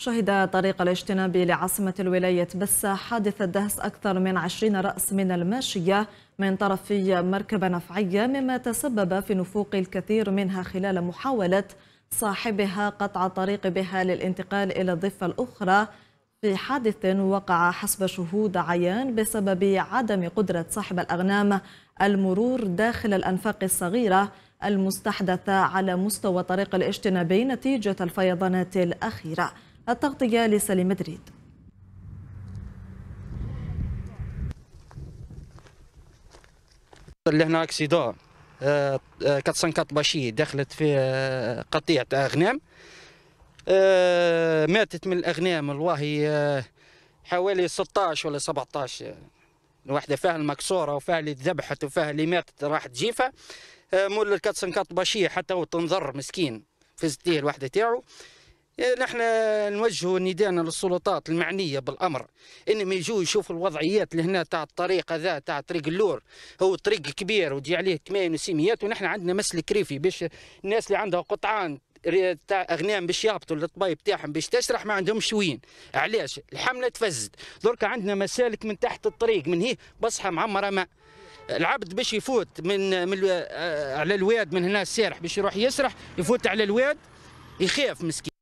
شهد طريق الاجتناب لعاصمة الولاية بسة حادث دهس أكثر من عشرين رأس من الماشية من طرف مركبة نفعية مما تسبب في نفوق الكثير منها خلال محاولة صاحبها قطع طريق بها للانتقال إلى الضفة الأخرى في حادث وقع حسب شهود عيان بسبب عدم قدرة صاحب الأغنام المرور داخل الأنفاق الصغيرة المستحدثة على مستوى طريق الاجتنابي نتيجة الفيضانات الأخيرة التغطية لسالي مدريد اللي هنا اكسيدون آه، آه، 404 باشي دخلت في آه، قطيع تاع اغنام ماتت من الاغنام والله حوالي 16 ولا 17 واحده فيها المكسوره وفيها اللي ذبحت وفيها اللي ماتت راحت جيفه مول 404 باشي حتى هو مسكين في ليه الوحده تاعو إيه، نحن نوجه نداءنا للسلطات المعنية بالأمر إنهم يجوا يشوفوا الوضعيات اللي هنا تاع الطريق هذا تاع طريق اللور هو طريق كبير ودي عليه 800 وسيميات ونحن عندنا مسلك ريفي باش الناس اللي عندها قطعان تاع اغنام باش يهبطوا للطبايب تاعهم باش تشرح ما عندهمش وين علاش الحمله تفزت درك عندنا مسالك من تحت الطريق من هي بصحه معمره ماء العبد باش يفوت من, من آه، على الواد من هنا السارح باش يروح يسرح يفوت على الواد يخاف مسكين